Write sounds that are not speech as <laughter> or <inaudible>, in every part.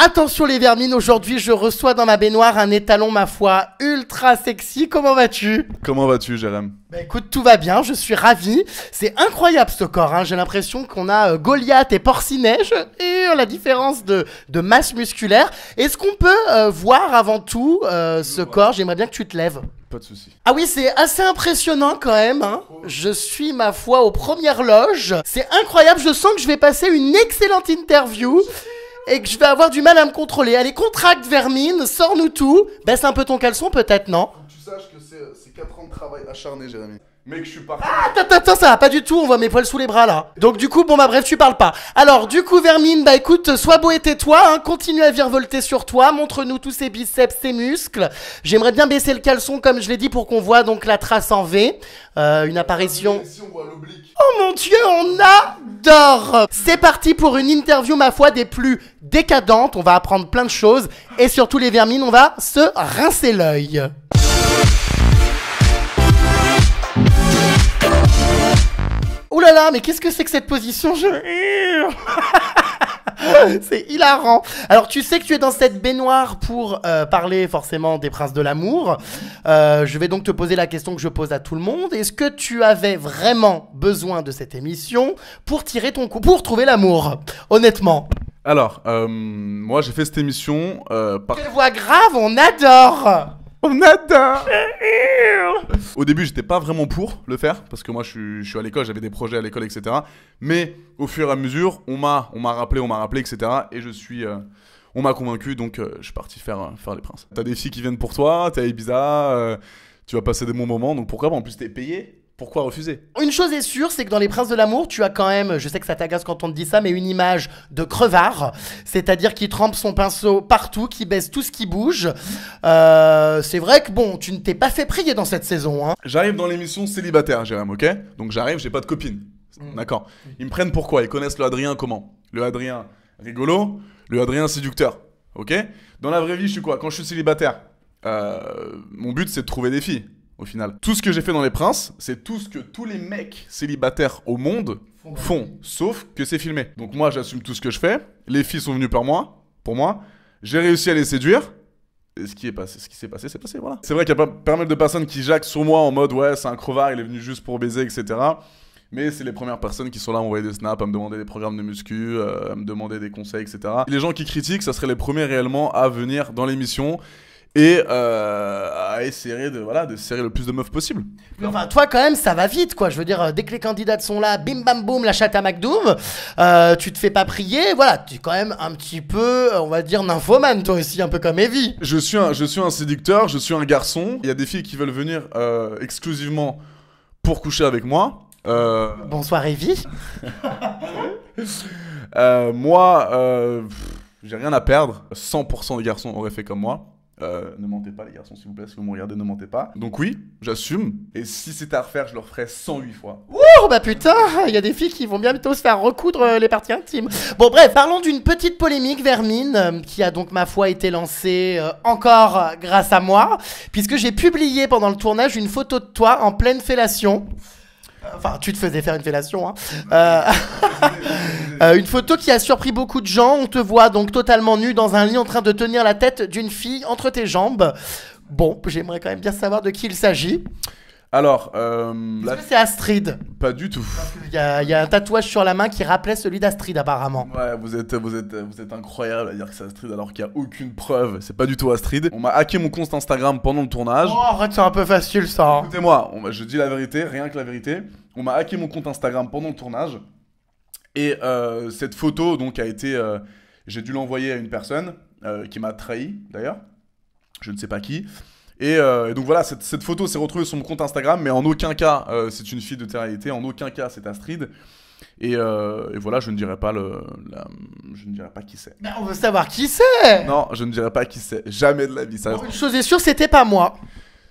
Attention les vermines, aujourd'hui je reçois dans ma baignoire un étalon, ma foi, ultra sexy. Comment vas-tu Comment vas-tu, Jalam Bah écoute, tout va bien, je suis ravi. C'est incroyable ce corps, hein. j'ai l'impression qu'on a euh, Goliath et porcineige. et euh, la différence de, masse musculaire. Est-ce qu'on peut euh, voir avant tout ce corps J'aimerais bien que tu te lèves. Pas de souci. Ah oui, c'est assez impressionnant quand même. Hein. Je suis, ma foi, aux premières loges. C'est incroyable, je sens que je vais passer une excellente interview et que je vais avoir du mal à me contrôler. Allez, contracte Vermine, sors-nous tout. Baisse un peu ton caleçon peut-être, non Faut Tu saches que c'est 4 ans de travail acharné, Jérémy je suis pas. Ah, attends, attends, ça va pas du tout, on voit mes poils sous les bras là. Donc, du coup, bon, bah, bref, tu parles pas. Alors, du coup, Vermine, bah écoute, sois beau et tais-toi, hein, continue à virevolter sur toi, montre-nous tous ces biceps, ses muscles. J'aimerais bien baisser le caleçon, comme je l'ai dit, pour qu'on voit donc la trace en V. Euh, une apparition. Oh mon dieu, on adore C'est parti pour une interview, ma foi, des plus décadentes. On va apprendre plein de choses. Et surtout, les Vermines, on va se rincer l'œil. Ouh là là, mais qu'est-ce que c'est que cette position Je <laughs> c'est hilarant. Alors tu sais que tu es dans cette baignoire pour euh, parler forcément des princes de l'amour. Euh, je vais donc te poser la question que je pose à tout le monde. Est-ce que tu avais vraiment besoin de cette émission pour tirer ton coup, pour trouver l'amour Honnêtement. Alors, euh, moi j'ai fait cette émission par... Quelle voix grave, on adore on Au début, j'étais pas vraiment pour le faire, parce que moi, je suis, à l'école, j'avais des projets à l'école, etc. Mais au fur et à mesure, on m'a, on m'a rappelé, on m'a rappelé, etc. Et je suis... Euh, on m'a convaincu, donc euh, je suis parti faire, euh, faire les princes. T'as des filles qui viennent pour toi, t'es à Ibiza, tu vas passer des bons moments, donc pourquoi En plus, t'es payé, pourquoi refuser Une chose est sûre, c'est que dans Les Princes de l'amour, tu as quand même, je sais que ça t'agace quand on te dit ça, mais une image de crevard, c'est-à-dire qui trempe son pinceau partout, qui baisse tout ce qui bouge. Euh, c'est vrai que bon, tu ne t'es pas fait prier dans cette saison. Hein. J'arrive dans l'émission célibataire, Jérém, ok Donc j'arrive, j'ai pas de copine. Mm. D'accord. Ils me prennent pourquoi Ils connaissent le Adrien comment Le Adrien rigolo, le Adrien séducteur, ok Dans la vraie vie, je suis quoi Quand je suis célibataire, euh, mon but c'est de trouver des filles au final. Tout ce que j'ai fait dans Les Princes, c'est tout ce que tous les mecs célibataires au monde font, sauf que c'est filmé. Donc moi, j'assume tout ce que je fais. Les filles sont venues par moi, pour moi. J'ai réussi à les séduire. Et ce qui est passé, ce qui s'est passé, c'est passé, voilà. C'est vrai qu'il y a pas mal de personnes qui jackent sur moi en mode ouais, c'est un crevard, il est venu juste pour baiser, etc. Mais c'est les premières personnes qui sont là à m'envoyer des snaps, à me demander des programmes de muscu, euh, à me demander des conseils, etc. Les gens qui critiquent, ça serait les premiers réellement à venir dans l'émission et euh, essayer de, voilà, de serrer le plus de meufs possible. Mais enfin, toi, quand même, ça va vite, quoi. Je veux dire, euh, dès que les candidates sont là, bim bam boum, la chatte à McDoom, euh, tu te fais pas prier, voilà, tu es quand même un petit peu, euh, on va dire, nymphomane, toi aussi, un peu comme Evie. Je suis un, je suis un séducteur, je suis un garçon. Il y a des filles qui veulent venir exclusivement pour coucher avec moi. Bonsoir Evie. <laughs> moi, j'ai rien à perdre. 100% des garçons auraient fait comme moi. Euh, ne mentez pas, les garçons, s'il vous plaît. Si vous me regardez, ne mentez pas. Donc, oui, j'assume. Et si c'était à refaire, je le referais 108 fois. Ouh, bah putain, il y a des filles qui vont bientôt se faire recoudre euh, les parties intimes. Bon, bref, parlons d'une petite polémique vermine euh, qui a donc, ma foi, été lancée encore grâce à moi, puisque j'ai publié pendant le tournage une photo de toi en pleine fellation. Enfin, tu te faisais faire une fellation. Hein. Euh, <laughs> euh, une photo qui a surpris beaucoup de gens. On te voit donc totalement nu dans un lit en train de tenir la tête d'une fille entre tes jambes. Bon, j'aimerais quand même bien savoir de qui il s'agit. Alors, euh, c'est Astrid pas du tout. Il y, a, un tatouage sur la main qui rappelait celui d'Astrid apparemment. Ouais, vous êtes, vous vous êtes incroyable à dire que c'est Astrid alors qu'il n'y a aucune preuve. C'est pas du tout Astrid. On m'a hacké mon compte Instagram pendant le tournage. Oh arrête c'est un peu facile ça. Hein. Écoutez-moi, je dis la vérité, rien que la vérité. On m'a hacké mon compte Instagram pendant le tournage. Et euh, cette photo, donc, a été. Euh, j'ai dû l'envoyer à une personne qui m'a trahi, d'ailleurs. Je ne sais pas qui. Euh, et, donc voilà, cette, photo s'est retrouvée sur mon compte Instagram, mais en aucun cas euh, c'est une fille de télé en aucun cas c'est Astrid. Euh, et, voilà, je ne dirais pas le, je ne dirai pas qui c'est. Mais on veut savoir qui c'est. Non, je ne dirais pas qui c'est. Jamais de la vie. Ça une chose est sûre, c'était pas moi.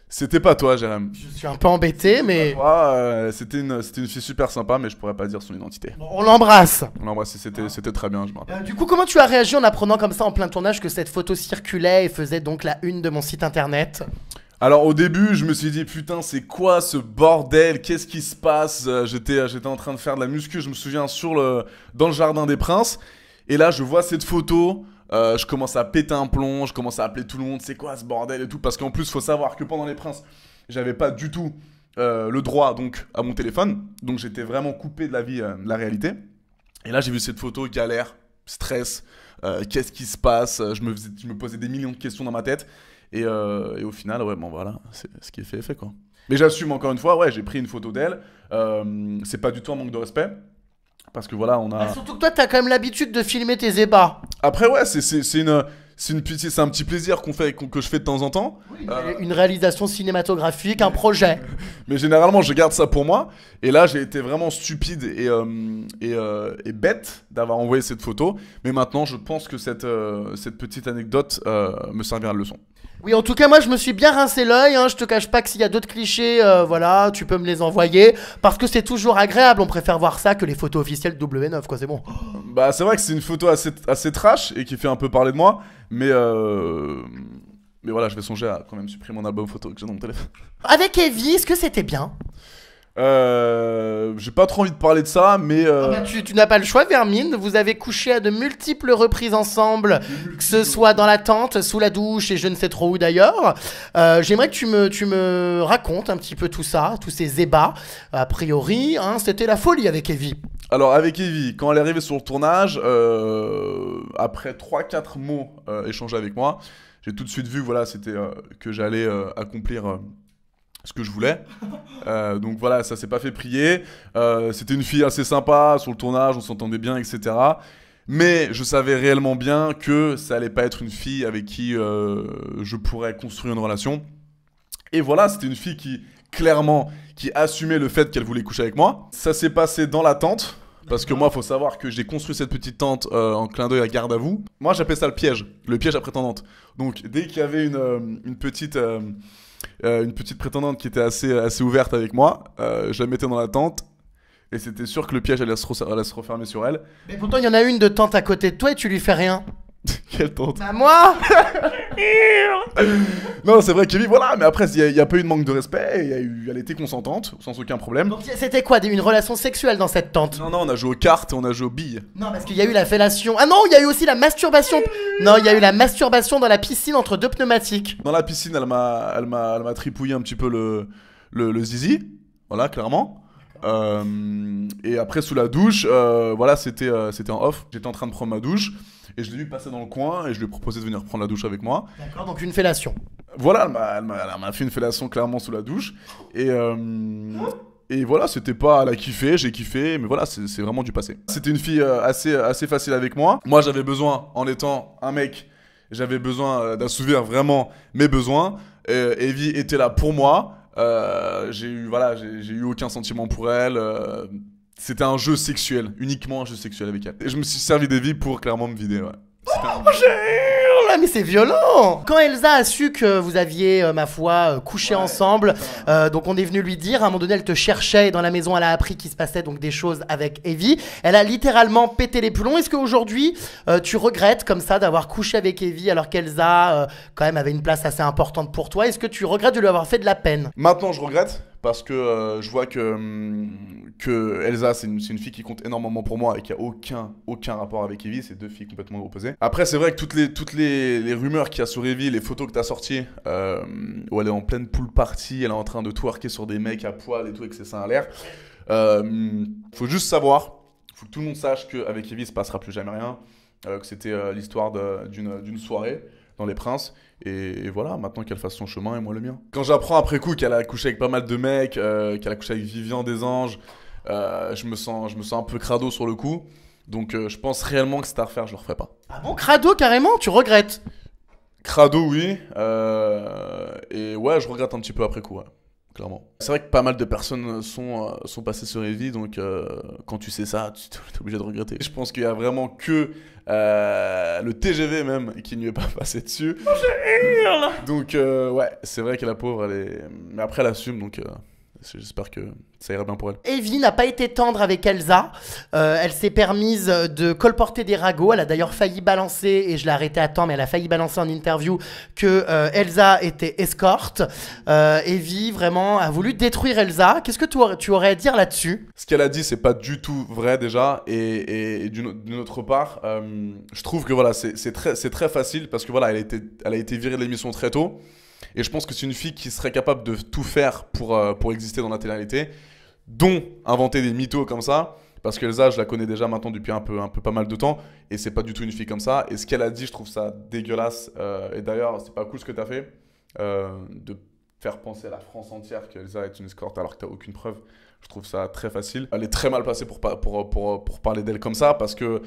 C'était pas toi, Jérém. Je suis un peu embêté, mais. Euh, c'était une, c'était une fille super sympa, mais je pourrais pas dire son identité. on l'embrasse. On l'embrasse, c'était, très bien, je m'en rappelle. Euh, du coup, comment tu as réagi en apprenant comme ça en plein tournage que cette photo circulait et faisait donc la une de mon site internet alors au début, je me suis dit putain, c'est quoi ce bordel Qu'est-ce qui se passe euh, J'étais j'étais en train de faire de la muscu, je me souviens sur le dans le jardin des princes et là, je vois cette photo, euh, je commence à péter un plomb, je commence à appeler tout le monde, c'est quoi ce bordel et tout. Parce qu'en plus, faut savoir que pendant les princes, j'avais pas du tout euh, le droit donc à mon téléphone. Donc j'étais vraiment coupé de la vie, euh, de la réalité. Et là, j'ai vu cette photo, galère, stress, qu'est-ce qui se passe. Je me, je me posais des millions de questions dans ma tête. Et, au final, ouais, bon voilà, c'est ce qui est fait, fait quoi. Mais j'assume encore une fois, ouais, j'ai pris une photo d'elle. c'est pas du tout un manque de respect. Parce que voilà, on a. Ah, surtout que toi, t'as quand même l'habitude de filmer tes ébats. Après, ouais, c'est une. C'est une c'est un petit plaisir qu'on fait, que je fais de temps en temps. Euh, une réalisation cinématographique, un projet. <laughs> Mais généralement, je garde ça pour moi. Et là, j'ai été vraiment stupide et, euh, et, euh, et, bête d'avoir envoyé cette photo. Mais maintenant, je pense que cette, cette petite anecdote me servira de leçon. Oui, en tout cas, moi, je me suis bien rincé l'œil. Hein. Je te cache pas que s'il y a d'autres clichés, euh, voilà, tu peux me les envoyer. Parce que c'est toujours agréable. On préfère voir ça que les photos officielles W9, quoi. C'est bon. Bah, c'est vrai que c'est une photo assez, assez trash et qui fait un peu parler de moi. Mais. Euh... Mais voilà, je vais songer à quand même supprimer mon album photo que j'ai dans mon téléphone. Avec Evie, est-ce que c'était bien euh, j'ai pas trop envie de parler de ça, mais. Euh, ah bah, tu, n'as pas le choix, Vermine. Vous avez couché à de multiples reprises ensemble, que ce soit dans la tente, sous la douche et je ne sais trop où d'ailleurs. Euh, j'aimerais que tu me, tu me racontes un petit peu tout ça, tous ces ébats. A priori, hein. c'était la folie avec Evie. Alors avec Evie, quand elle est arrivée sur le tournage, après 3-4 mots échangés avec moi, j'ai tout de suite vu voilà, c'était que j'allais accomplir ce que je voulais. Euh, donc voilà, ça s'est pas fait prier. Euh, c'était une fille assez sympa sur le tournage, on s'entendait bien, etc. Mais je savais réellement bien que ça allait pas être une fille avec qui euh, je pourrais construire une relation. Et voilà, c'était une fille qui clairement qui assumait le fait qu'elle voulait coucher avec moi. Ça s'est passé dans la tente. Parce que moi, faut savoir que j'ai construit cette petite tente en clin d'œil à garde à vous. Moi, j'appelais ça le piège, le piège à prétendante. Donc, dès qu'il y avait une, une petite, euh, une petite prétendante qui était assez, ouverte avec moi. Euh, je la mettais dans la tente. Et c'était sûr que le piège allait se, allait se refermer sur elle. Mais pourtant, il y en a une de tente à côté de toi et tu lui fais rien. <laughs> Quelle tante Bah moi <laughs> Non, c'est vrai, Kevin, voilà, mais après, il n'y a, pas eu de manque de respect, a elle était consentante, sans aucun problème. c'était quoi Une relation sexuelle dans cette tente Non, non, on a joué aux cartes, on a joué aux billes. Non, parce qu'il y a eu la fellation. Ah non, il y a eu aussi la masturbation Non, il y a eu la masturbation dans la piscine entre deux pneumatiques. Dans la piscine, elle m'a tripouillé un petit peu le, le, le zizi, voilà, clairement. Euh, et après, sous la douche, euh, voilà, c'était euh, c'était en off. J'étais en train de prendre ma douche et je l'ai vu passer dans le coin et je lui ai proposé de venir prendre la douche avec moi. D'accord, donc une fellation. Voilà, elle m'a- elle m'a fait une fellation clairement sous la douche. Et, et voilà, c'était pas à la kiffer, j'ai kiffé, mais voilà, c'est vraiment du passé. C'était une fille assez, assez facile avec moi. Moi, j'avais besoin, en étant un mec, j'avais besoin d'assouvir vraiment mes besoins. Evie était là pour moi. Euh, j'ai eu voilà, j'ai eu aucun sentiment pour elle. Euh, c'était un jeu sexuel, uniquement un jeu sexuel avec elle. Et je me suis servi des vies pour clairement me vider. Ouais. Ah, mais c'est violent Quand Elsa a su que vous aviez, euh, ma foi, euh, couché ensemble, euh, donc on est venu lui dire, à un moment donné, elle te cherchait dans la maison, elle a appris qu'il se passait donc des choses avec Evie. Elle a littéralement pété les plombs. Est-ce qu'aujourd'hui, tu regrettes comme ça d'avoir couché avec Evie alors qu'Elsa, quand même, avait une place assez importante pour toi Est-ce que tu regrettes de lui avoir fait de la peine Maintenant, je regrette parce que euh, je vois que, hum, Elsa, c'est une, fille qui compte énormément pour moi et qui a aucun, rapport avec Evie. C'est deux filles complètement opposées. Après, c'est vrai que toutes les, toutes les, rumeurs qu'il y a sur Evie, les photos que tu as sorties, euh, où elle est en pleine pool party, elle est en train de twerker sur des mecs à poil et tout, que c'est ça à l'air. Il euh, faut juste savoir, faut que tout le monde sache qu'avec Evie, il se passera plus jamais rien. que c'était l'histoire d'une soirée dans Les Princes. Et, voilà, maintenant qu'elle fasse son chemin et moi le mien. Quand j'apprends après coup qu'elle a couché avec pas mal de mecs, euh, qu'elle a couché avec Vivian des Anges, euh, je, me sens, je me sens un peu crado sur le coup. Donc euh, je pense réellement que c'est à refaire, je le referai pas. Ah bon, crado carrément, tu regrettes Crado, oui. et ouais, je regrette un petit peu après coup. Ouais. C'est vrai que pas mal de personnes sont, euh, sont passées sur Evie, donc euh, quand tu sais ça, tu es obligé de regretter. Je pense qu'il n'y a vraiment que euh, le TGV même qui n'y est pas passé dessus. donc ouais, c'est vrai que la pauvre, elle est... Mais après, elle assume, donc... J'espère que ça ira bien pour elle. Evie n'a pas été tendre avec Elsa. Euh, elle s'est permise de colporter des ragots. Elle a d'ailleurs failli balancer, et je l'ai arrêté à temps, mais elle a failli balancer en interview que euh, Elsa était escorte. Euh, Evie vraiment a voulu détruire Elsa. Qu'est-ce que tu, aurais à dire là-dessus Ce qu'elle a dit, c'est pas du tout vrai déjà. Et, d'une autre part, je trouve que voilà, c'est très, facile parce que voilà, elle elle a été virée de l'émission très tôt. Et je pense que c'est une fille qui serait capable de tout faire pour, euh, pour exister dans la télé dont inventer des mythos comme ça. Parce qu'Elsa, je la connais déjà maintenant depuis un peu, un peu pas mal de temps, et c'est pas du tout une fille comme ça. Et ce qu'elle a dit, je trouve ça dégueulasse. Euh, et d'ailleurs, c'est pas cool ce que t'as fait euh, de faire penser à la France entière qu'Elsa est une escorte alors que t'as aucune preuve. Je trouve ça très facile. Elle est très mal placée pour, pour, pour, pour parler d'elle comme ça, parce que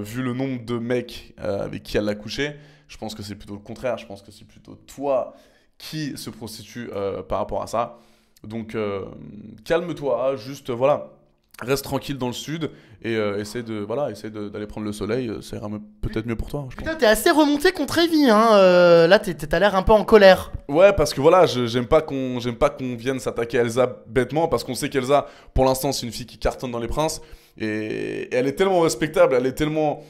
vu le nombre de mecs avec qui elle l'a couché, je pense que c'est plutôt le contraire. Je pense que c'est plutôt toi qui se prostitue euh, par rapport à ça. Donc euh, calme-toi, juste voilà, reste tranquille dans le sud et euh, essaie de voilà, essaie d'aller prendre le soleil, ça ira peut-être mieux pour toi. Putain, t'es assez remonté contre Evie, hein. là, t'as l'air un peu en colère. Ouais, parce que voilà, j'aime pas qu'on j'aime pas qu'on vienne s'attaquer à Elsa bêtement parce qu'on sait qu'Elsa, pour l'instant, c'est une fille qui cartonne dans les princes et elle est tellement respectable, elle est tellement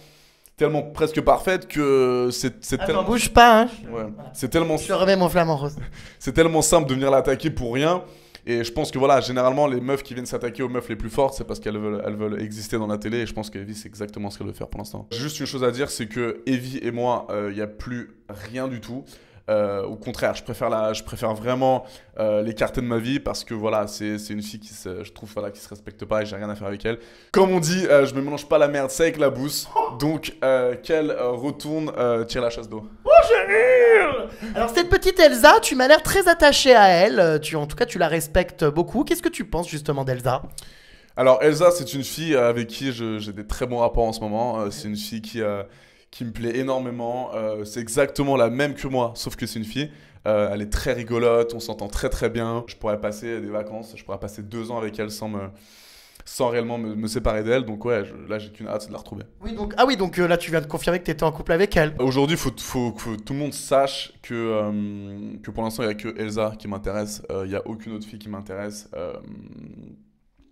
tellement presque parfaite que c'est ah, tellement. bouge pas, hein. Ouais. C'est tellement. Je remets mon flamant rose. <laughs> c'est tellement simple de venir l'attaquer pour rien. Et je pense que voilà, généralement, les meufs qui viennent s'attaquer aux meufs les plus fortes, c'est parce qu'elles veulent, elles veulent exister dans la télé. Et je pense qu'Evie, c'est exactement ce qu'elle veut faire pour l'instant. Juste une chose à dire, c'est que Evie et moi, euh, il n'y a plus rien du tout. Euh, au contraire, je préfère, la, je préfère vraiment euh, l'écarter de ma vie parce que voilà, c'est une fille qui se, je trouve voilà, qui se respecte pas et j'ai rien à faire avec elle. Comme on dit, euh, je me mélange pas la merde, c'est avec la bouse. Donc qu'elle retourne tire la chasse d'eau. Oh, Alors cette petite Elsa, tu m'as l'air très attaché à elle. Tu, en tout cas, tu la respectes beaucoup. Qu'est-ce que tu penses justement d'Elsa alors Elsa, c'est une fille avec qui j'ai des très bons rapports en ce moment. C'est une fille qui, qui me plaît énormément. Euh, c'est exactement la même que moi, sauf que c'est une fille. Euh, elle est très rigolote, on s'entend très très bien. Je pourrais passer des vacances, je pourrais passer deux ans avec elle sans me sans réellement me, séparer d'elle. Donc ouais, là j'ai qu'une hâte, c'est de la retrouver. Oui, donc, ah oui, donc euh, là tu viens de confirmer que tu étais en couple avec elle. Aujourd'hui, il faut, faut, que tout le monde sache que, que pour l'instant, il n'y a que Elsa qui m'intéresse. Il n'y a aucune autre fille qui m'intéresse.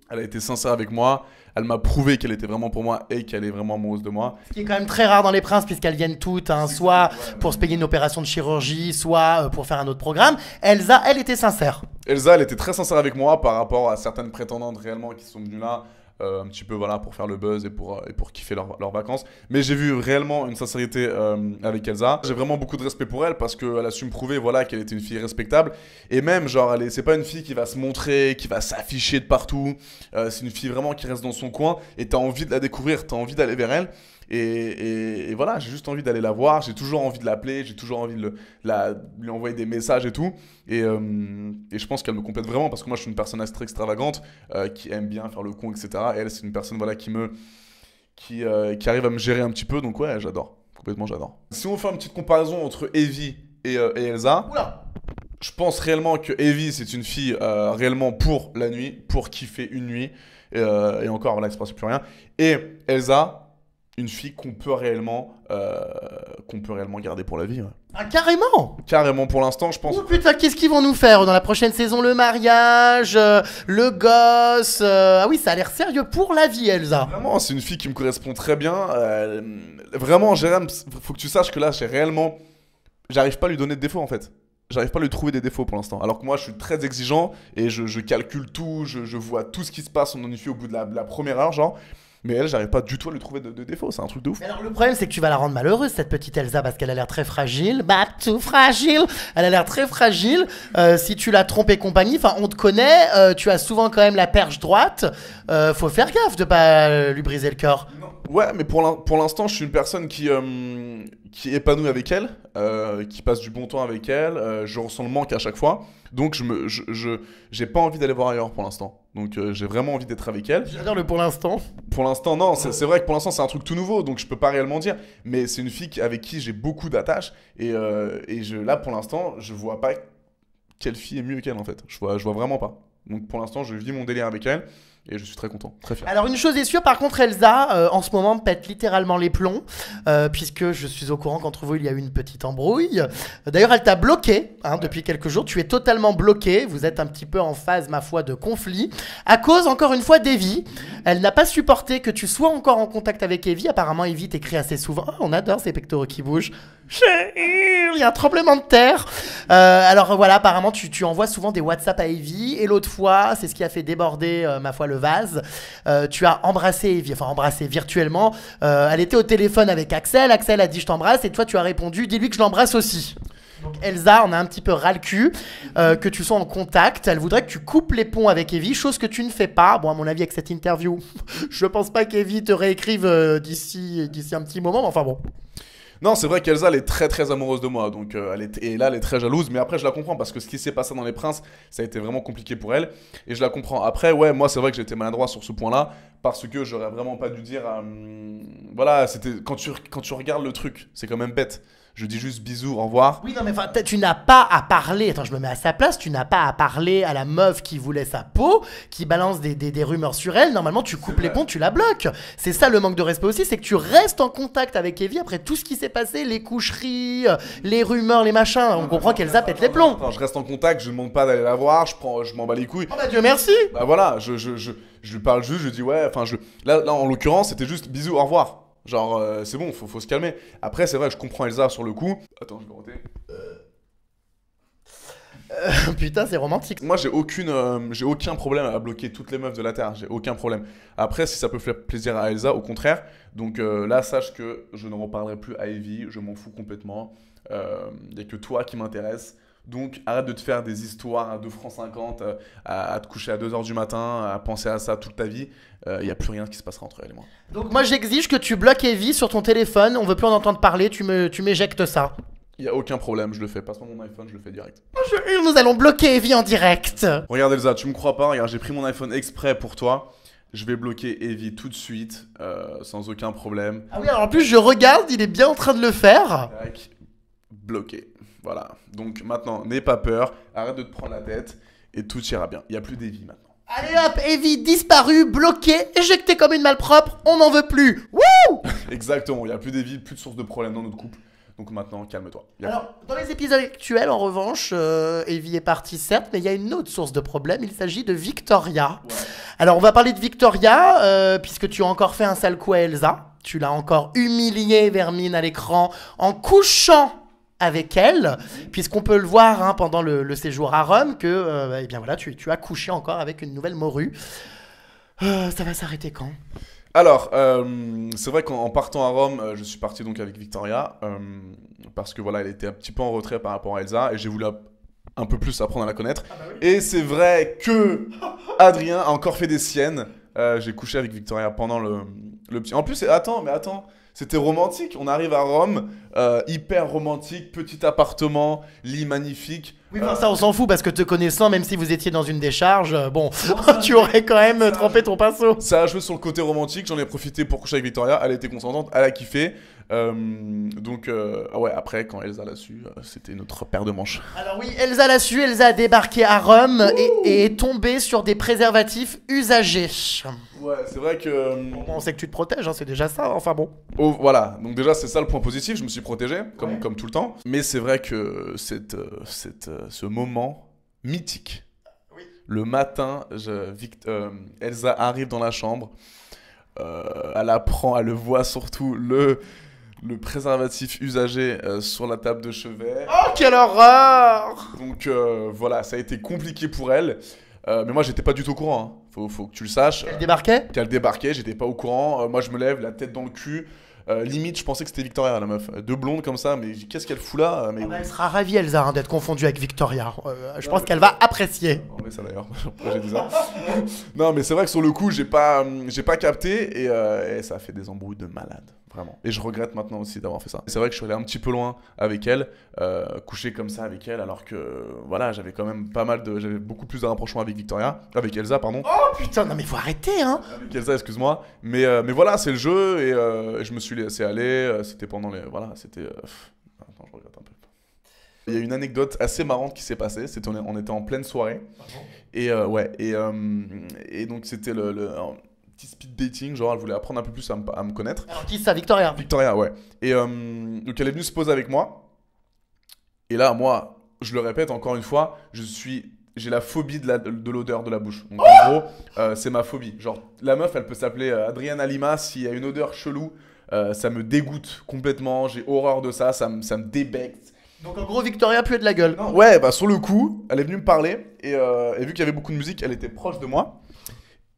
Elle a été sincère avec moi. Elle m'a prouvé qu'elle était vraiment pour moi et qu'elle est vraiment amoureuse de moi. Ce qui est quand même très rare dans les princes, puisqu'elles viennent toutes, hein, soit pour se payer une opération de chirurgie, soit euh, pour faire un autre programme. Elsa, elle était sincère. Elsa, elle était très sincère avec moi par rapport à certaines prétendantes réellement qui sont venues là. Euh, un petit peu voilà, pour faire le buzz et pour, et pour kiffer leurs vacances. Mais j'ai vu réellement une sincérité euh, avec Elsa. J'ai vraiment beaucoup de respect pour elle parce qu'elle a su me prouver voilà, qu'elle était une fille respectable. Et même, genre, elle c'est pas une fille qui va se montrer, qui va s'afficher de partout. Euh, c'est une fille vraiment qui reste dans son coin et t'as envie de la découvrir, t'as envie d'aller vers elle. Et, voilà, j'ai juste envie d'aller la voir, j'ai toujours envie de l'appeler, j'ai toujours envie de, la, lui envoyer des messages et tout. Euh, et, je pense qu'elle me complète vraiment parce que moi je suis une personne assez extravagante euh, qui aime bien faire le con, etc. Et elle, c'est une personne voilà, qui, me, qui, euh, qui arrive à me gérer un petit peu, donc ouais, j'adore. Complètement, j'adore. Si on fait une petite comparaison entre Evie et, Elsa. je pense réellement que Evie, c'est une fille réellement pour la nuit, pour kiffer une nuit. et encore, voilà, il ne se passe plus rien. Et Elsa, une fille qu'on peut réellement euh, qu'on peut réellement garder pour la vie. Ah carrément Carrément pour l'instant je pense. Oh putain qu'est-ce qu'ils vont nous faire euh, dans la prochaine saison le mariage, euh, le gosse. Ah oui ça a l'air sérieux pour la vie Elsa. Vraiment c'est une fille qui me correspond très bien. vraiment il faut que tu saches que là j'ai réellement j'arrive pas à lui donner de défauts, en fait. J'arrive pas à lui trouver des défauts pour l'instant. Alors que moi, je suis très exigeant et je, calcule tout, je, vois tout ce qui se passe en unifie au bout de la, de la première heure, genre. Mais elle, j'arrive pas du tout à lui trouver de, défaut, c'est un truc de ouf. alors le problème, c'est que tu vas la rendre malheureuse, cette petite Elsa, parce qu'elle a l'air très fragile. Bah, tout fragile Elle a l'air très fragile. Euh, si tu la trompes et compagnie, enfin, on te connaît, euh, tu as souvent quand même la perche droite. Euh, faut faire gaffe de pas lui briser le corps. Ouais, mais pour l'instant, je suis une personne qui, qui est avec elle, qui passe du bon temps avec elle. je ressens le manque à chaque fois. Donc, je me, j'ai pas envie d'aller voir ailleurs pour l'instant. Donc euh, j'ai vraiment envie d'être avec elle. J'adore le pour l'instant. Pour l'instant, non, c'est vrai que pour l'instant c'est un truc tout nouveau, donc je peux pas réellement dire. Mais c'est une fille avec qui j'ai beaucoup d'attaches. Euh, et, je, là, pour l'instant, je vois pas quelle fille est mieux qu'elle en fait. Je vois, je vois vraiment pas. Donc pour l'instant, je vis mon délire avec elle. Et je suis très content, très fier. Alors une chose est sûre, par contre Elsa, euh, en ce moment, pète littéralement les plombs, euh, puisque je suis au courant qu'entre vous, il y a eu une petite embrouille. D'ailleurs, elle t'a bloqué hein, depuis quelques jours, tu es totalement bloqué, vous êtes un petit peu en phase, ma foi, de conflit, à cause, encore une fois, d'Evie. Elle n'a pas supporté que tu sois encore en contact avec Evie, apparemment Evie t'écrit assez souvent, oh, on adore ces pectoraux qui bougent, il y a un tremblement de terre. Euh, alors voilà, apparemment, tu, tu envoies souvent des WhatsApp à Evie, et l'autre fois, c'est ce qui a fait déborder, ma foi, le vase. Euh, tu as embrassé, enfin embrassé virtuellement. Euh, elle était au téléphone avec Axel. Axel a dit je t'embrasse et toi tu as répondu dis-lui que je l'embrasse aussi. Elsa en a un petit peu ras euh, que tu sois en contact. Elle voudrait que tu coupes les ponts avec Evie, chose que tu ne fais pas. Bon, à mon avis, avec cette interview, <laughs> je pense pas qu'Evie te réécrive d'ici d'ici un petit moment. Mais enfin bon. Non, c'est vrai qu'Elsa, elle est très très amoureuse de moi. Donc, euh, elle est, et là, elle est très jalouse. Mais après, je la comprends parce que ce qui s'est passé dans Les Princes, ça a été vraiment compliqué pour elle. Et je la comprends. Après, ouais, moi, c'est vrai que j'étais maladroit sur ce point-là parce que j'aurais vraiment pas dû dire. Euh, voilà, c'était quand quand tu regardes le truc, c'est quand même bête je dis juste bisous, au revoir. Oui, non, mais tu n'as pas à parler. Attends, je me mets à sa place. Tu n'as pas à parler à la meuf qui voulait sa peau, qui balance des, rumeurs sur elle. Normalement, tu coupes les ponts, tu la bloques. C'est ça le manque de respect aussi, c'est que tu restes en contact avec Evie après tout ce qui s'est passé, les coucheries, les rumeurs, les machins. On comprend qu'elle appètent les plombs. quand je reste en contact, je ne demande pas d'aller la voir, je prends, je m'en bats les couilles. Oh bah Dieu merci. Bah voilà, je, je, je, je lui parle juste, je dis ouais, enfin je. Là, là en l'occurrence, c'était juste bisous, au revoir. Genre, euh, c'est bon, faut, faut se calmer. Après, c'est vrai, je comprends Elsa sur le coup. Attends, je vais rôter. Euh, <laughs> putain, c'est romantique. Moi, j'ai aucune, euh, j'ai aucun problème à bloquer toutes les meufs de la terre. J'ai aucun problème. Après, si ça peut faire plaisir à Elsa, au contraire. Donc là, sache que je ne reparlerai plus à Evie. Je m'en fous complètement. Il n'y a que toi qui m'intéresse. Donc arrête de te faire des histoires euh, à 2 francs 50, à, te coucher à 2h du matin, à penser à ça toute ta vie. Il euh, n'y a plus rien qui se passera entre elle et moi. Donc moi j'exige que tu bloques Evie sur ton téléphone, on veut plus en entendre parler, tu m'éjectes tu ça. Il n'y a aucun problème, je le fais. pas sur mon iPhone, je le fais direct. Nous allons bloquer Evie en direct. Regarde Elsa, tu me crois pas Regarde, j'ai pris mon iPhone exprès pour toi. Je vais bloquer Evie tout de suite, euh, sans aucun problème. Ah oui, en plus je regarde, il est bien en train de le faire. bloqué. Voilà. Donc maintenant, n'aie pas peur, arrête de te prendre la tête et tout ira bien. Il n'y a plus d'Evie maintenant. Allez hop, Evie disparue, bloquée, éjectée comme une malpropre, on n'en veut plus. Wouh <laughs> Exactement, il n'y a plus d'Evie, plus de source de problème dans notre couple. Donc maintenant, calme-toi. Alors, dans les épisodes actuels, en revanche, euh, Evie est partie, certes, mais il y a une autre source de problème. Il s'agit de Victoria. Alors, on va parler de Victoria, euh, puisque tu as encore fait un sale coup à Elsa. Tu l'as encore humiliée, Vermine, à l'écran, en couchant avec elle, puisqu'on peut le voir hein, pendant le, séjour à Rome que euh, eh bien voilà, tu, as couché encore avec une nouvelle morue. Euh, ça va s'arrêter quand alors, euh, c'est vrai qu'en partant à Rome, je suis parti donc avec Victoria parce que voilà, elle était un petit peu en retrait par rapport à Elsa et j'ai voulu un peu plus apprendre à la connaître. Ah bah et c'est vrai que Adrien a encore fait des siennes. j'ai couché avec Victoria pendant le, le petit. En plus, attends, mais attends, c'était romantique. On arrive à Rome, euh, hyper romantique, petit appartement, lit magnifique. Oui, ça on s'en fout parce que te connaissant, même si vous étiez dans une décharge, euh, bon, <laughs> tu aurais quand même trempé ton pinceau. Ça a joué sur le côté romantique, j'en ai profité pour coucher avec Victoria, elle était consentante, elle a kiffé. Euh, donc, ah ouais, après, quand Elsa l'a su, c'était notre paire de manches. Alors, oui, Elsa l'a su, Elsa a débarqué à Rome et, est tombée sur des préservatifs usagés. Ouais, c'est vrai que. on sait que tu te protèges, hein, c'est déjà ça, hein, enfin bon. voilà, donc déjà, c'est ça le point positif, je me suis protégé, comme, comme tout le temps. Mais c'est vrai que cette, euh, euh, ce moment mythique, le matin, euh, Elsa arrive dans la chambre, elle apprend, elle le voit surtout, le, le préservatif usagé sur la table de chevet. Oh, quelle horreur Donc voilà, ça a été compliqué pour elle. mais moi, j'étais pas du tout au courant. Hein. Faut, que tu le saches. Elle débarquait Qu'elle débarquait, j'étais pas au courant. moi, je me lève, la tête dans le cul. Euh, limite, je pensais que c'était Victoria, la meuf. Deux blondes comme ça, mais qu'est-ce qu'elle fout là euh, mais... Elle sera ravie, Elsa, d'être confondue avec Victoria. Euh, je pense qu'elle va apprécier. Non, mais ça d'ailleurs, <laughs> non, mais c'est vrai que sur le coup, j'ai pas, hum, pas capté et, ça a fait des embrouilles de malade. Vraiment. Et je regrette maintenant aussi d'avoir fait ça. C'est vrai que je suis allé un petit peu loin avec elle, euh, coucher comme ça avec elle, alors que voilà, j'avais quand même pas mal de. J'avais beaucoup plus de rapprochement avec Victoria, avec Elsa, pardon. Oh putain, non mais faut arrêter, hein Avec Elsa, excuse-moi. Mais, euh, mais voilà, c'est le jeu et euh, je me suis laissé aller. Euh, c'était pendant les. Voilà, c'était. Attends, je regrette un peu. Il y a une anecdote assez marrante qui s'est passée. C'était on était en pleine soirée. et ouais, et, et donc c'était le, speed dating, genre elle voulait apprendre un peu plus à, me connaître. Alors qui ça, Victoria Victoria, ouais. Et euh, donc elle est venue se poser avec moi. Et là, moi, je le répète encore une fois, je suis j'ai la phobie de l'odeur de, la bouche. Donc, en gros, euh, c'est ma phobie. Genre, la meuf, elle peut s'appeler euh, Adriana Lima. S'il y a une odeur chelou, ça me dégoûte complètement. J'ai horreur de ça. Ça me, débecte. Donc, en gros, Victoria puait de la gueule. ouais, bah, sur le coup, elle est venue me parler. Et, et vu qu'il y avait beaucoup de musique, elle était proche de moi.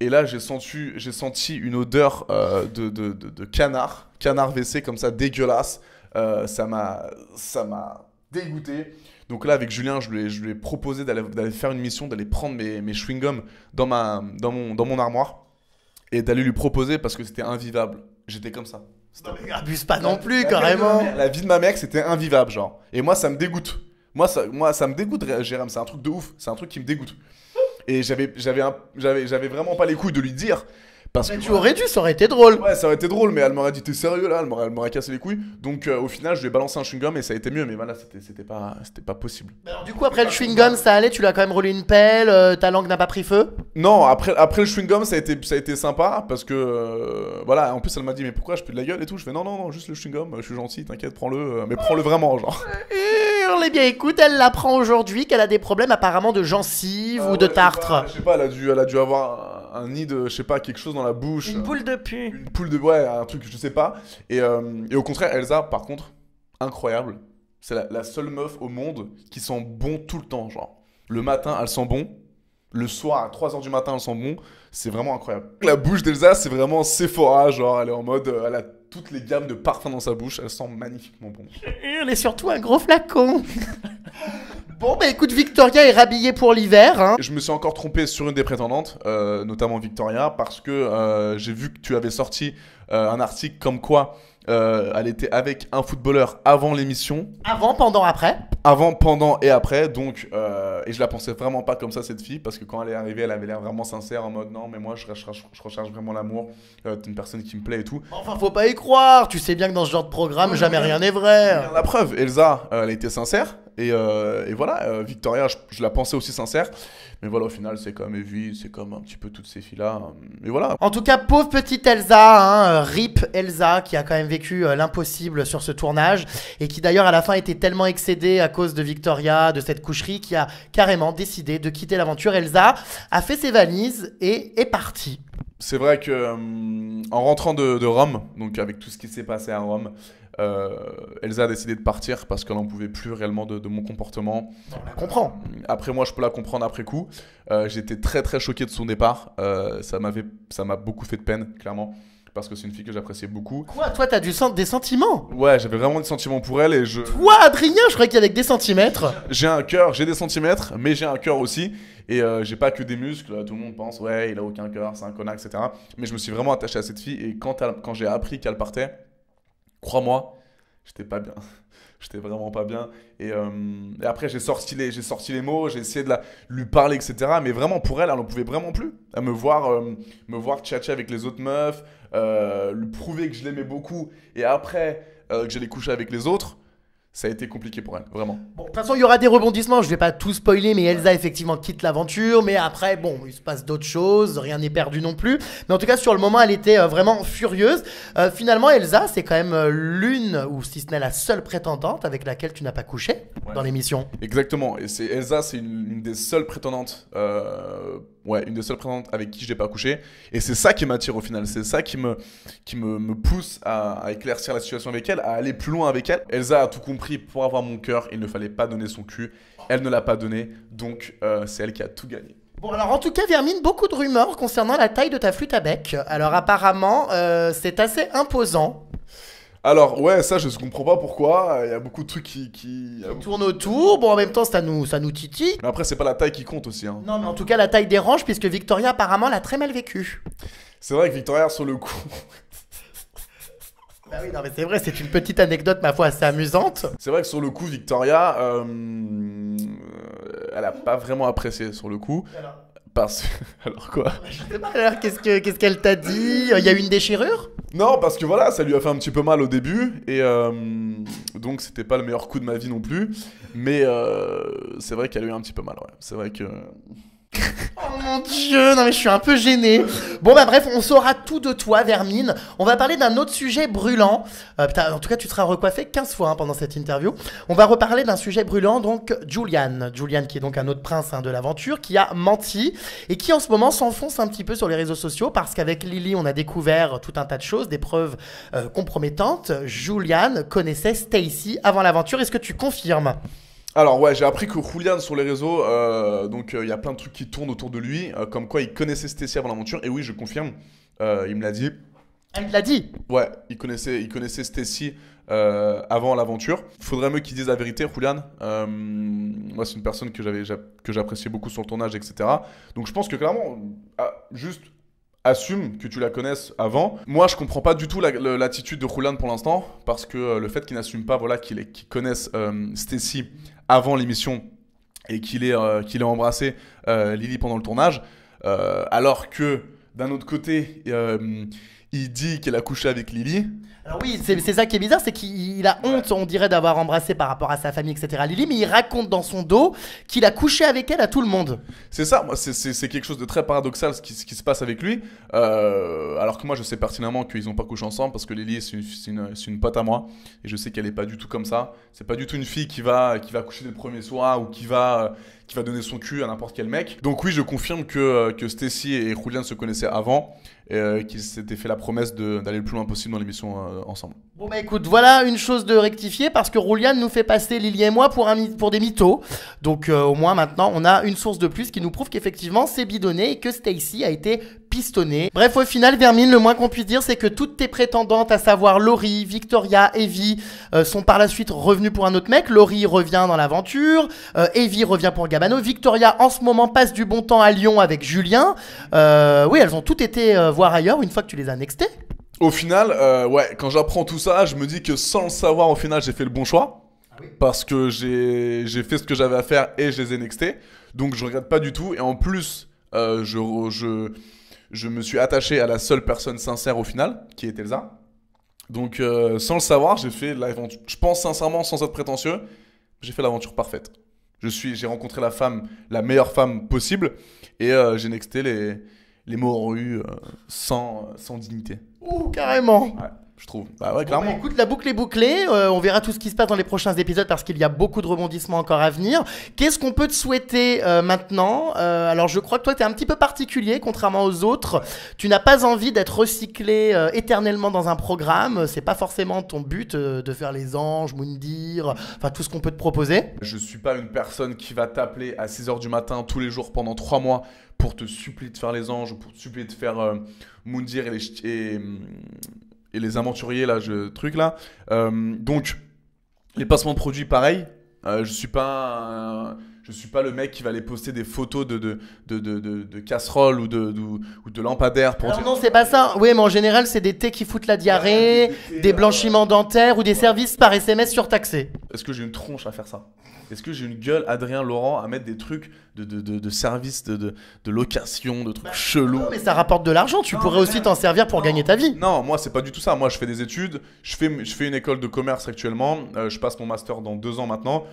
Et là, j'ai senti, senti une odeur euh, de, canard, canard WC comme ça, dégueulasse. Euh, ça m'a, ça m'a dégoûté. Donc là, avec Julien, je lui ai, je lui ai proposé d'aller, faire une mission, d'aller prendre mes, chewing-gums dans, ma, dans, mon, dans mon armoire et d'aller lui proposer parce que c'était invivable. J'étais comme ça. Non, mais abuse pas non plus, carrément. La, vie de ma mère, c'était invivable, genre. Et moi, ça me dégoûte. Moi, ça, moi, ça me dégoûte, Jérém. C'est un truc de ouf. C'est un truc qui me dégoûte. Et j'avais, vraiment pas les couilles de lui dire. Parce bah, que, tu aurais dû, ça aurait été drôle. Ouais, ça aurait été drôle, mais elle m'aurait dit T'es sérieux là Elle m'aurait cassé les couilles. Donc euh, au final, je lui ai balancé un chewing-gum et ça a été mieux, mais voilà, c'était pas, pas possible. Bah, alors, du coup, après le chewing-gum, ça allait, tu l'as quand même roulé une pelle, euh, ta langue n'a pas pris feu. Non, après, après le chewing-gum, ça, a été- ça a été sympa parce que. Euh, voilà, en plus, elle m'a dit Mais pourquoi je peux de la gueule et tout Je fais Non, non, non, juste le chewing-gum, je suis gentil, t'inquiète, prends-le, mais prends-le vraiment, genre. Eh, les Eh bien écoute, elle apprend aujourd'hui qu'elle a des problèmes apparemment de gencives ah ou de tartre. Bah, je sais pas, elle a dû, elle a dû avoir un, nid de, je sais pas, quelque chose dans la bouche. Une boule de pu. Une boule de, ouais, un truc, je sais pas. Et, euh, au contraire, Elsa, par contre, incroyable. C'est la, seule meuf au monde qui sent bon tout le temps, genre. Le matin, elle sent bon. Le soir, à 3h du matin, elle sent bon. C'est vraiment incroyable. La bouche d'Elsa, c'est vraiment Sephora, genre, elle est en mode, euh, elle a toutes les gammes de parfums dans sa bouche. Elle sent magnifiquement bon. Elle est surtout un gros flacon. <laughs> bon, bah écoute, Victoria est rhabillée pour l'hiver. Hein. Je me suis encore trompé sur une des prétendantes, euh, notamment Victoria, parce que euh, j'ai vu que tu avais sorti euh, un article comme quoi euh, elle était avec un footballeur avant l'émission. Avant, pendant, après Avant, pendant et après. Donc, euh, et je la pensais vraiment pas comme ça, cette fille, parce que quand elle est arrivée, elle avait l'air vraiment sincère en mode non, mais moi, je, recherche, vraiment l'amour. Euh, t'es une personne qui me plaît et tout. Enfin, faut pas y croire. Tu sais bien que dans ce genre de programme, jamais rien n'est vrai. La preuve, Elsa, elle était sincère. Euh, et, voilà, euh, Victoria, je, la pensais aussi sincère. Mais voilà, au final, c'est comme Evie, c'est comme un petit peu toutes ces filles-là. Mais voilà. En tout cas, pauvre petite Elsa, hein, RIP Elsa, qui a quand même vécu euh, l'impossible sur ce tournage. Et qui d'ailleurs, à la fin, était tellement excédée à cause de Victoria, de cette coucherie, qui a carrément décidé de quitter l'aventure. Elsa a fait ses valises et est partie. C'est vrai que en rentrant de, Rome, donc avec tout ce qui s'est passé à Rome, euh, Elsa a décidé de partir parce qu'elle n'en pouvait plus réellement de, mon comportement. On la comprend. Après moi, je peux la comprendre après coup. Euh, j'étais très très choqué de son départ. Euh, ça m'avait, ça m'a beaucoup fait de peine, clairement parce que c'est une fille que j'appréciais beaucoup. Quoi Toi, t'as du des sentiments Ouais, j'avais vraiment des sentiments pour elle et je. Toi, Adrien, je croyais qu'il y avait des centimètres J'ai un cœur, j'ai des centimètres, mais j'ai un cœur aussi. Et j'ai pas que des muscles, tout le monde pense, ouais, il a aucun cœur, c'est un connard, etc. Mais je me suis vraiment attaché à cette fille et quand, quand j'ai appris qu'elle partait, Crois-moi, j'étais pas bien. <laughs> J'étais vraiment pas bien. Et, euh, après, j'ai sorti, les, sorti les mots, j'ai essayé de la, lui parler, etc. Mais vraiment, pour elle, elle n'en pouvait vraiment plus. À me voir, euh, me voir tchatcher avec les autres meufs, euh, lui prouver que je l'aimais beaucoup. Et après, que j'allais coucher avec les autres ça a été compliqué pour elle, vraiment. de toute façon, il y aura des rebondissements, je vais pas tout spoiler, mais Elsa effectivement quitte l'aventure, mais après, bon, il se passe d'autres choses, rien n'est perdu non plus. Mais en tout cas, sur le moment, elle était euh, vraiment furieuse. Euh, finalement, Elsa, c'est quand même euh, l'une, ou si ce n'est la seule prétendante avec laquelle tu n'as pas couché dans l'émission. Exactement, et c'est Elsa, c'est une, des seules prétendantes ouais, une des seules présentes avec qui je n'ai pas couché. Et c'est ça qui m'attire au final, c'est ça qui me, qui me, me pousse à, éclaircir la situation avec elle, à aller plus loin avec elle. Elsa a tout compris, pour avoir mon cœur, il ne fallait pas donner son cul. Elle ne l'a pas donné, donc euh, c'est elle qui a tout gagné. Bon, alors en tout cas, Vermine, beaucoup de rumeurs concernant la taille de ta flûte à bec. Alors apparemment, euh, c'est assez imposant. Alors, ouais, ça, je ne comprends pas pourquoi. Il y a beaucoup de trucs qui. qui... Euh, tournent autour. Bon, en même temps, ça nous, ça nous titille. Mais après, c'est pas la taille qui compte aussi. Hein. Non, mais en tout cas, la taille dérange, puisque Victoria, apparemment, l'a très mal vécu. C'est vrai que Victoria, sur le coup. Bah oui, non, mais c'est vrai, c'est une petite anecdote, ma foi, assez amusante. C'est vrai que sur le coup, Victoria, euh, euh, elle a pas vraiment apprécié sur le coup. Parce <laughs> Alors quoi ah, Je sais pas, alors qu'est-ce qu'elle t'a dit Il y a eu une déchirure Non, parce que voilà, ça lui a fait un petit peu mal au début. Et euh, donc, c'était pas le meilleur coup de ma vie non plus. Mais euh, c'est vrai qu'elle a eu un petit peu mal, ouais. C'est vrai que. Oh mon dieu, non mais je suis un peu gêné. Bon bah bref, on saura tout de toi, Vermine. On va parler d'un autre sujet brûlant. Euh, en tout cas, tu seras recoiffé 15 fois hein, pendant cette interview. On va reparler d'un sujet brûlant, donc Julian. Julian qui est donc un autre prince hein, de l'aventure, qui a menti et qui en ce moment s'enfonce un petit peu sur les réseaux sociaux parce qu'avec Lily, on a découvert tout un tas de choses, des preuves euh, compromettantes. Julian connaissait Stacy avant l'aventure. Est-ce que tu confirmes alors ouais, j'ai appris que Julian sur les réseaux, euh, donc euh, il y a plein de trucs qui tournent autour de lui, euh, comme quoi il connaissait Stacy avant l'aventure. Et oui, je confirme, il me l'a dit. Elle me l'a dit Ouais, il connaissait, il connaissait Stacy avant l'aventure. Il Faudrait mieux qu'il dise la vérité, Julian. moi, c'est une personne que j'avais, que j'appréciais beaucoup sur le tournage, etc. Donc, je pense que clairement, ah, juste assume que tu la connaisses avant. Moi, je comprends pas du tout l'attitude de Julian pour l'instant, parce que le fait qu'il n'assume pas, voilà, qu'il connaisse Stacy avant l'émission et qu'il ait, euh, qu'il embrassé euh, Lily pendant le tournage, euh, alors que d'un autre côté, il dit qu'il a couché avec Lily. Alors oui, c'est ça qui est bizarre, c'est qu'il a honte, on dirait, d'avoir embrassé par rapport à sa famille, etc. Lily, mais il raconte dans son dos qu'il a couché avec elle à tout le monde. C'est ça, c'est quelque chose de très paradoxal ce qui, se passe avec lui. Euh, alors que moi, je sais pertinemment qu'ils n'ont pas couché ensemble parce que Lily, c'est une, pote à moi et je sais qu'elle n'est pas du tout comme ça. C'est pas du tout une fille qui va, qui va coucher le premier soir ou qui va qui va donner son cul à n'importe quel mec. Donc oui, je confirme que, euh, que Stacy et Julian se connaissaient avant et euh, qu'ils s'étaient fait la promesse d'aller le plus loin possible dans l'émission euh, ensemble. Bon bah écoute, voilà une chose de rectifier parce que Julian nous fait passer Lily et moi pour, un, pour des mythos. Donc au moins maintenant, on a une source de plus qui nous prouve qu'effectivement c'est bidonné et que Stacy a été Bref, au final, Vermine, le moins qu'on puisse dire, c'est que toutes tes prétendantes, à savoir Laurie, Victoria, Evie, euh, sont par la suite revenues pour un autre mec. Laurie revient dans l'aventure, euh, Evie revient pour Gabano, Victoria en ce moment passe du bon temps à Lyon avec Julien. Euh, oui, elles ont toutes été voir ailleurs une fois que tu les as nextées. Au final, ouais, quand j'apprends tout ça, je me dis que sans le savoir, au final, j'ai fait le bon choix ah parce que j'ai fait ce que j'avais à faire et je les ai nextées. Donc je regrette pas du tout. Et en plus, je, je, je me suis attaché à la seule personne sincère au final, qui est Elsa. Donc, euh, sans le savoir, j'ai fait l'aventure. Je pense sincèrement, sans être prétentieux, j'ai fait l'aventure parfaite. Je suis, j'ai rencontré la femme, la meilleure femme possible, et euh, j'ai nexté les, les mots rue euh, sans, sans dignité. Ouh, carrément je trouve. Bah ouais, clairement. écoute, la boucle est bouclée. Euh, on verra tout ce qui se passe dans les prochains épisodes parce qu'il y a beaucoup de rebondissements encore à venir. Qu'est-ce qu'on peut te souhaiter euh, maintenant euh, Alors, je crois que toi, tu es un petit peu particulier, contrairement aux autres. Tu n'as pas envie d'être recyclé éternellement dans un programme. C'est pas forcément ton but de faire les anges, Moundir, enfin tout ce qu'on peut te proposer. Je suis pas une personne qui va t'appeler à 6h du matin tous les jours pendant 3 mois pour te supplier de faire les anges pour te supplier de faire Moundir et Et, hum, et les aventuriers, là, je, truc là. Euh, donc, les passements de produits, pareil. Euh, je suis pas je ne suis pas le mec qui va aller poster des photos de, de, casseroles ou de, ou de lampadaires pour. Non non, c'est pas ça. Oui, mais en général, c'est des thés qui foutent la diarrhée, des, blanchiments euh, dentaires ou des services par SMS surtaxés. Est-ce que j'ai une tronche à faire ça Est-ce que j'ai une gueule, Adrien Laurent, à mettre des trucs de, de, services, de, de, location, de trucs bah, chelous mais ça rapporte de l'argent. Tu pourrais aussi t'en servir pour gagner ta vie. Non, moi, c'est pas du tout ça. Moi, je fais des études, je fais, je fais une école de commerce actuellement, euh, je passe mon master dans deux ans maintenant.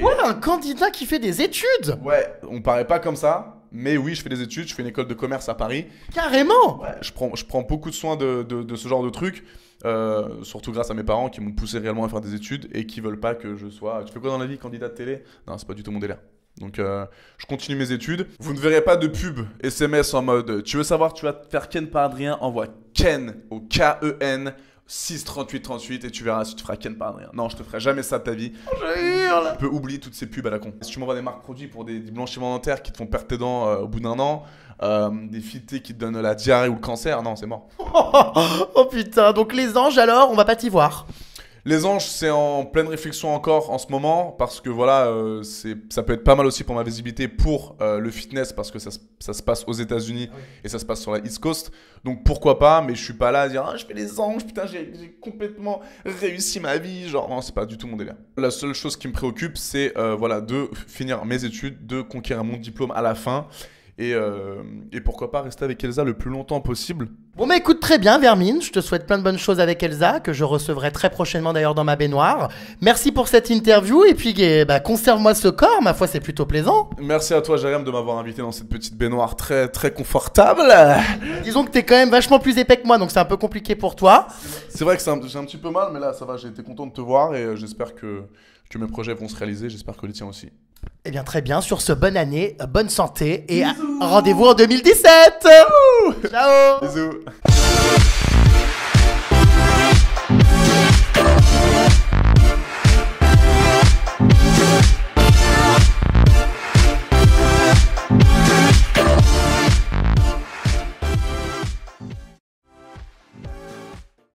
Quoi Un candidat qui fait des études Ouais, on paraît pas comme ça, mais oui, je fais des études, je fais une école de commerce à Paris. Carrément ouais, je, prends, je prends beaucoup de soin de, ce genre de trucs, euh, surtout grâce à mes parents qui m'ont poussé réellement à faire des études et qui veulent pas que je sois. Tu fais quoi dans la vie, candidat de télé Non, c'est pas du tout mon délire. Donc euh, je continue mes études. Vous ne verrez pas de pub SMS en mode tu veux savoir, tu vas te faire Ken par Adrien, envoie Ken au K-E-N 6 38 38 et tu verras si tu feras ken pas, rien. Non, je te ferai jamais ça de ta vie. Oh, je peux oublier toutes ces pubs à la con. Si tu m'envoies des marques produits pour des, blanchiments dentaires qui te font perdre tes dents euh, au bout d'un an, euh, des filetés qui te donnent la diarrhée ou le cancer, non, c'est mort. <laughs> oh putain, donc les anges alors, on va pas t'y voir. Les anges, c'est en pleine réflexion encore en ce moment parce que voilà, euh, c'est, ça peut être pas mal aussi pour ma visibilité pour euh, le fitness parce que ça, se passe aux États-Unis ah et ça se passe sur la East Coast. Donc pourquoi pas, mais je suis pas là à dire ah, je fais les anges, putain, j'ai, complètement réussi ma vie. Genre, non, c'est pas du tout mon délire. La seule chose qui me préoccupe, c'est euh, voilà, de finir mes études, de conquérir mon diplôme à la fin euh, et, pourquoi pas rester avec Elsa le plus longtemps possible. Bon bah écoute très bien Vermine, je te souhaite plein de bonnes choses avec Elsa, que je recevrai très prochainement d'ailleurs dans ma baignoire. Merci pour cette interview et puis bah, conserve-moi ce corps, ma foi c'est plutôt plaisant. Merci à toi Jérémy de m'avoir invité dans cette petite baignoire très très confortable. Disons que t'es quand même vachement plus épais que moi donc c'est un peu compliqué pour toi. C'est vrai que j'ai un petit peu mal mais là ça va, j'ai été content de te voir et euh, j'espère que que mes projets vont se réaliser. J'espère que les tiens aussi. Eh bien, très bien. Sur ce, bonne année, euh, bonne santé et rendez-vous en 2017. Ciao. Bisous.